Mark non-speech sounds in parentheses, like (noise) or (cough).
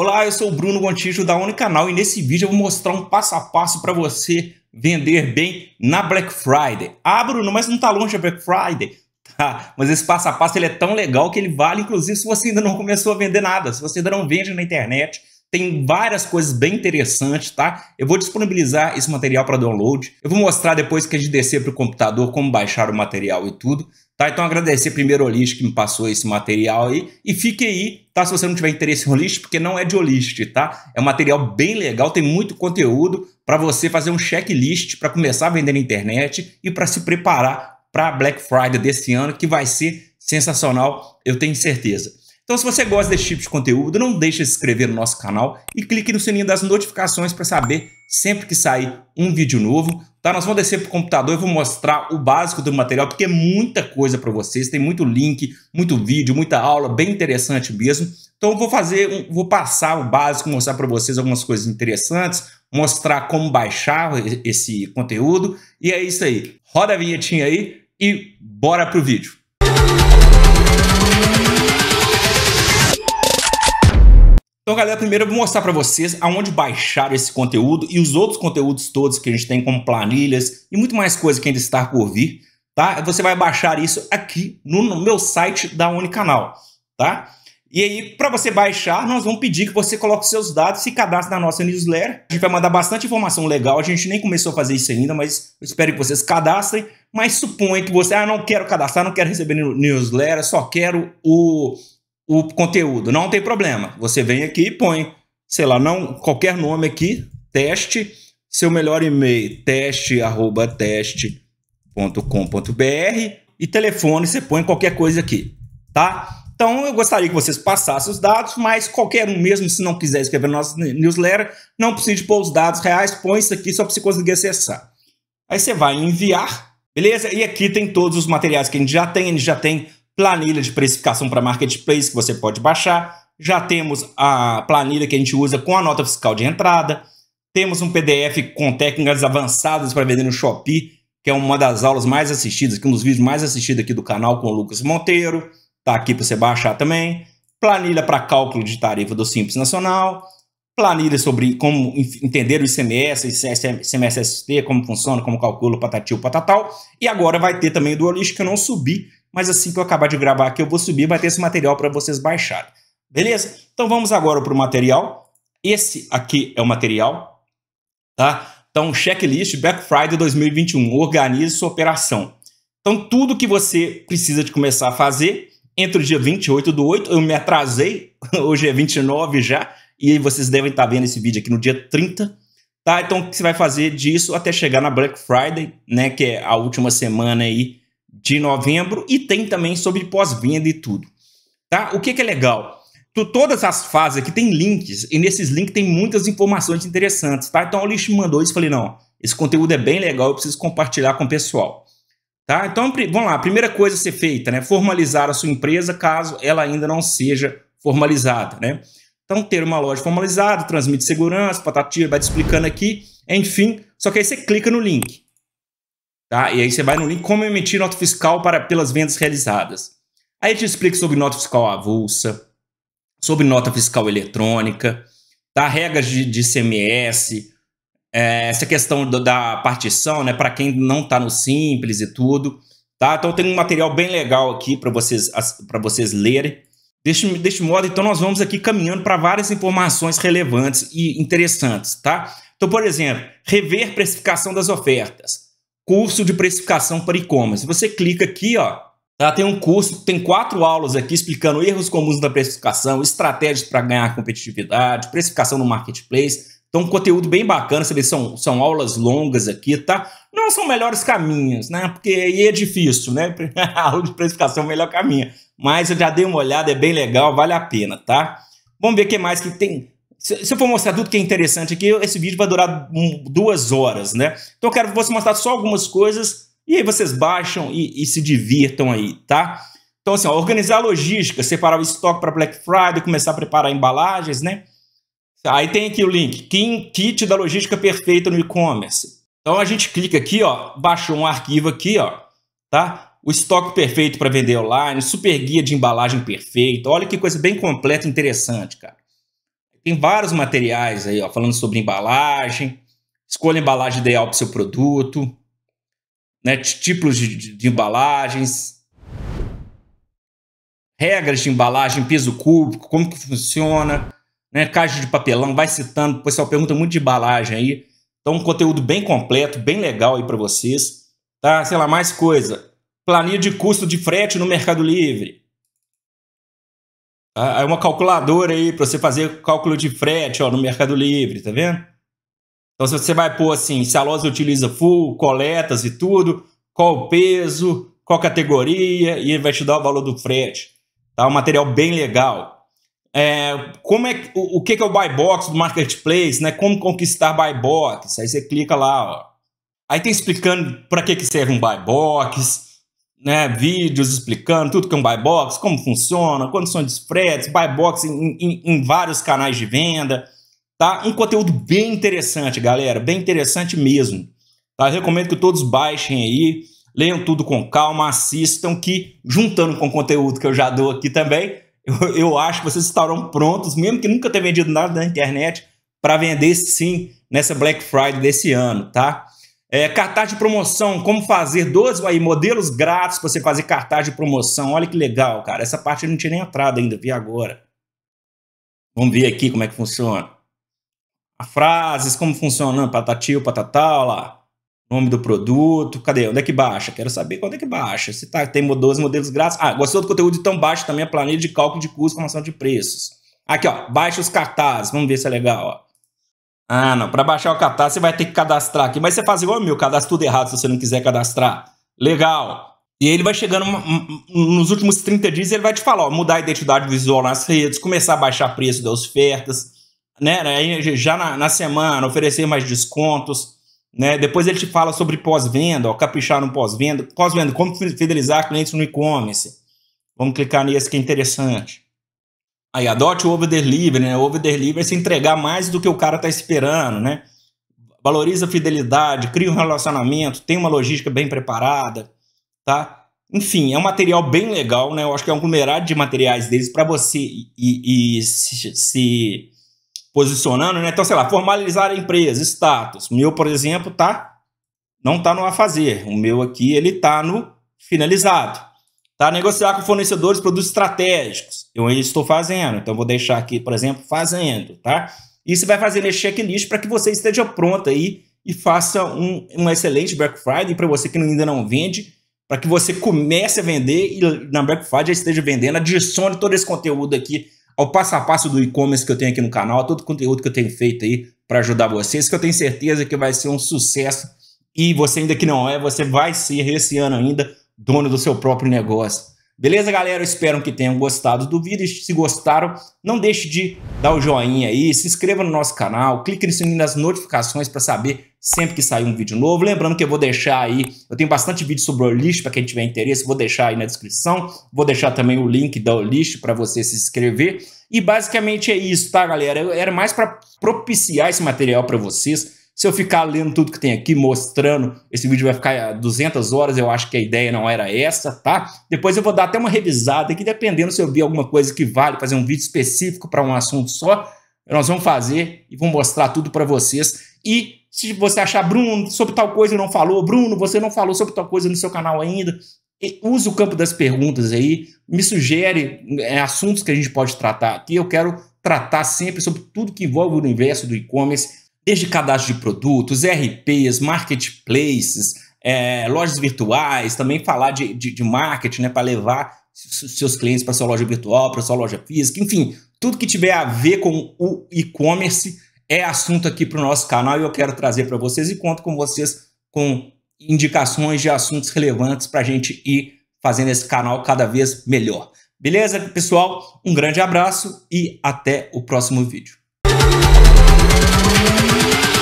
Olá, eu sou o Bruno Gontijo da Unicanal e nesse vídeo eu vou mostrar um passo a passo para você vender bem na Black Friday. Ah, Bruno, mas não está longe a Black Friday. Tá, mas esse passo a passo ele é tão legal que ele vale inclusive se você ainda não começou a vender nada, se você ainda não vende na internet, tem várias coisas bem interessantes, tá? Eu vou disponibilizar esse material para download. Eu vou mostrar depois que a gente descer para o computador como baixar o material e tudo. Tá? Então agradecer primeiro o Olist que me passou esse material aí. E fique aí, tá? Se você não tiver interesse em Olist, porque não é de Olist, tá? É um material bem legal, tem muito conteúdo para você fazer um checklist para começar a vender na internet e para se preparar para a Black Friday desse ano, que vai ser sensacional, eu tenho certeza. Então, se você gosta desse tipo de conteúdo, não deixe de se inscrever no nosso canal e clique no sininho das notificações para saber sempre que sair um vídeo novo. Tá? Nós vamos descer para o computador e vou mostrar o básico do material, porque é muita coisa para vocês. Tem muito link, muito vídeo, muita aula, bem interessante mesmo. Então, vou fazer, vou passar o básico, mostrar para vocês algumas coisas interessantes, mostrar como baixar esse conteúdo. E é isso aí. Roda a vinhetinha aí e bora pro vídeo. Música galera, primeiro eu vou mostrar para vocês aonde baixar esse conteúdo e os outros conteúdos todos que a gente tem, como planilhas e muito mais coisa que ainda está por vir, tá? Você vai baixar isso aqui no meu site da Unicanal, tá? E aí, para você baixar, nós vamos pedir que você coloque seus dados, se cadastre na nossa newsletter. A gente vai mandar bastante informação legal, a gente nem começou a fazer isso ainda, mas espero que vocês cadastrem. Mas suponha que você, ah, não quero cadastrar, não quero receber newsletter, só quero o o conteúdo. Não tem problema. Você vem aqui e põe, sei lá, não qualquer nome aqui, teste, seu melhor e-mail, teste, arroba, teste.com.br e telefone, você põe qualquer coisa aqui, tá? Então, eu gostaria que vocês passassem os dados, mas qualquer um mesmo, se não quiser escrever nossa newsletter, não precisa pôr os dados reais, põe isso aqui só para você conseguir acessar. Aí você vai enviar, beleza? E aqui tem todos os materiais que a gente já tem, a gente já tem planilha de precificação para marketplace que você pode baixar. Já temos a planilha que a gente usa com a nota fiscal de entrada. Temos um PDF com técnicas avançadas para vender no Shopee, que é uma das aulas mais assistidas, que é um dos vídeos mais assistidos aqui do canal com o Lucas Monteiro. Tá aqui para você baixar também. Planilha para cálculo de tarifa do Simples Nacional. Planilha sobre como entender o ICMS, ICMS-ST, como funciona, como calcula o patati patatal. E agora vai ter também o Dualist, que eu não subi mas assim que eu acabar de gravar aqui, eu vou subir e vai ter esse material para vocês baixarem. Beleza? Então vamos agora para o material. Esse aqui é o material, tá? Então, checklist Black Friday 2021, organize sua operação. Então, tudo que você precisa de começar a fazer, entre o dia 28 do 8, eu me atrasei, (laughs) hoje é 29 já, e vocês devem estar tá vendo esse vídeo aqui no dia 30, tá? Então, o que você vai fazer disso até chegar na Black Friday, né, que é a última semana aí de novembro e tem também sobre pós-venda e tudo. Tá? O que, que é legal? Tu, todas as fases aqui tem links e nesses links tem muitas informações interessantes, tá? Então o lixo mandou isso, falei não, esse conteúdo é bem legal, eu preciso compartilhar com o pessoal. Tá? Então vamos lá, a primeira coisa a ser feita, né? Formalizar a sua empresa caso ela ainda não seja formalizada, né? Então, ter uma loja formalizada, transmite segurança, patativa, vai te explicando aqui, enfim. Só que aí você clica no link. Tá? E aí você vai no link como emitir nota fiscal para, pelas vendas realizadas. Aí te explica sobre nota fiscal avulsa, sobre nota fiscal eletrônica, tá? regras de, de CMS, é, essa questão do, da partição, né? Para quem não está no Simples e tudo. Tá? Então tem um material bem legal aqui para vocês, para vocês lerem. Deste, deste modo, então, nós vamos aqui caminhando para várias informações relevantes e interessantes, tá? Então, por exemplo, rever precificação das ofertas curso de precificação para e-commerce. Você clica aqui, ó, tá, tem um curso, tem quatro aulas aqui explicando erros comuns da precificação, estratégias para ganhar competitividade, precificação no marketplace. Então, um conteúdo bem bacana, você vê, são, são aulas longas aqui, tá? Não são melhores caminhos, né? Porque aí é difícil, né? A (laughs) aula de precificação é o melhor caminho. Mas eu já dei uma olhada, é bem legal, vale a pena, tá? Vamos ver o que mais que tem. Se, se eu for mostrar tudo que é interessante aqui, esse vídeo vai durar um, duas horas, né? Então eu quero você mostrar só algumas coisas e aí vocês baixam e, e se divirtam aí, tá? Então, assim, ó, organizar a logística, separar o estoque para Black Friday, começar a preparar embalagens, né? Aí tem aqui o link, kit da logística perfeita no e-commerce. Então a gente clica aqui, ó, baixou um arquivo aqui, ó, tá? O estoque perfeito para vender online, super guia de embalagem perfeita. Olha que coisa bem completa e interessante, cara. Tem vários materiais aí, ó, falando sobre embalagem, escolha a embalagem ideal para o seu produto, né, tipos de, de, de embalagens, regras de embalagem, peso cúbico, como que funciona, né, caixa de papelão, vai citando, o pessoal pergunta muito de embalagem aí. Então, um conteúdo bem completo, bem legal aí para vocês. Tá? Sei lá, mais coisa. Planilha de custo de frete no Mercado Livre. É uma calculadora aí para você fazer cálculo de frete ó, no Mercado Livre, tá vendo? Então, se você vai pôr assim, se a loja utiliza full, coletas e tudo, qual o peso, qual categoria, e ele vai te dar o valor do frete. Tá? Um material bem legal. É, como é, o, o que é o buy box do marketplace, né? Como conquistar buy box? Aí você clica lá, ó. Aí tem explicando para que, que serve um buy box, né, vídeos explicando tudo que é um buy box, como funciona, condições de spreads, buy box em, em, em vários canais de venda, tá? Um conteúdo bem interessante, galera, bem interessante mesmo. Tá? Eu recomendo que todos baixem aí, leiam tudo com calma, assistam que juntando com o conteúdo que eu já dou aqui também, eu, eu acho que vocês estarão prontos, mesmo que nunca tenha vendido nada na internet, para vender sim nessa Black Friday desse ano, tá? É, cartaz de promoção, como fazer 12 aí, modelos grátis para você fazer cartaz de promoção. Olha que legal, cara. Essa parte eu não tinha nem entrado ainda, vi agora. Vamos ver aqui como é que funciona. A frases, como funciona, patatil, patatal, lá. Nome do produto, cadê? Onde é que baixa? Quero saber quando é que baixa. Se tá, tem 12 modelos grátis. Ah, gostou do conteúdo? tão baixo também a planilha de cálculo de custo, formação de preços. Aqui, ó, baixa os cartazes. Vamos ver se é legal, ó. Ah, não. Para baixar o catar, você vai ter que cadastrar aqui. Mas você faz igual o meu, cadastra tudo errado se você não quiser cadastrar. Legal. E ele vai chegando nos últimos 30 dias, ele vai te falar, ó, mudar a identidade visual nas redes, começar a baixar preço das ofertas, né? Aí já na, na semana oferecer mais descontos, né? Depois ele te fala sobre pós-venda, ó, caprichar no pós-venda, pós-venda, como fidelizar clientes no e-commerce. Vamos clicar nesse que é interessante. Aí adote o over delivery, né? O over delivery é se entregar mais do que o cara está esperando, né? Valoriza a fidelidade, cria um relacionamento, tem uma logística bem preparada, tá? Enfim, é um material bem legal, né? Eu acho que é um aglomerado de materiais deles para você e, se, se, posicionando, né? Então, sei lá, formalizar a empresa, status. O meu, por exemplo, tá não tá no a fazer. O meu aqui ele tá no finalizado. Tá? Negociar com fornecedores produtos estratégicos. Eu ainda estou fazendo, então vou deixar aqui, por exemplo, fazendo, tá? E você vai fazer esse checklist para que você esteja pronto aí e faça um, um excelente Black Friday para você que ainda não vende, para que você comece a vender e na Black Friday esteja vendendo. Adicione todo esse conteúdo aqui ao passo a passo do e-commerce que eu tenho aqui no canal, todo o conteúdo que eu tenho feito aí para ajudar vocês, que eu tenho certeza que vai ser um sucesso. E você ainda que não é, você vai ser esse ano ainda dono do seu próprio negócio. Beleza, galera? Eu espero que tenham gostado do vídeo. Se gostaram, não deixe de dar o joinha aí, se inscreva no nosso canal, clique no sininho das notificações para saber sempre que sair um vídeo novo. Lembrando que eu vou deixar aí, eu tenho bastante vídeo sobre o list para quem tiver interesse, vou deixar aí na descrição. Vou deixar também o link da list para você se inscrever. E basicamente é isso, tá, galera? Era mais para propiciar esse material para vocês se eu ficar lendo tudo que tem aqui, mostrando, esse vídeo vai ficar 200 eh, horas, eu acho que a ideia não era essa, tá? Depois eu vou dar até uma revisada aqui, dependendo se eu vi alguma coisa que vale fazer um vídeo específico para um assunto só, nós vamos fazer e vou mostrar tudo para vocês. E se você achar, Bruno, sobre tal coisa não falou, Bruno, você não falou sobre tal coisa no seu canal ainda, use o campo das perguntas aí, me sugere eh, assuntos que a gente pode tratar aqui, eu quero tratar sempre sobre tudo que envolve o universo do e-commerce, desde cadastro de produtos, RPs, marketplaces, é, lojas virtuais, também falar de, de, de marketing, né, para levar seus clientes para sua loja virtual, para sua loja física, enfim, tudo que tiver a ver com o e-commerce é assunto aqui para o nosso canal e eu quero trazer para vocês e conto com vocês com indicações de assuntos relevantes para a gente ir fazendo esse canal cada vez melhor. Beleza, pessoal? Um grande abraço e até o próximo vídeo. Thank you.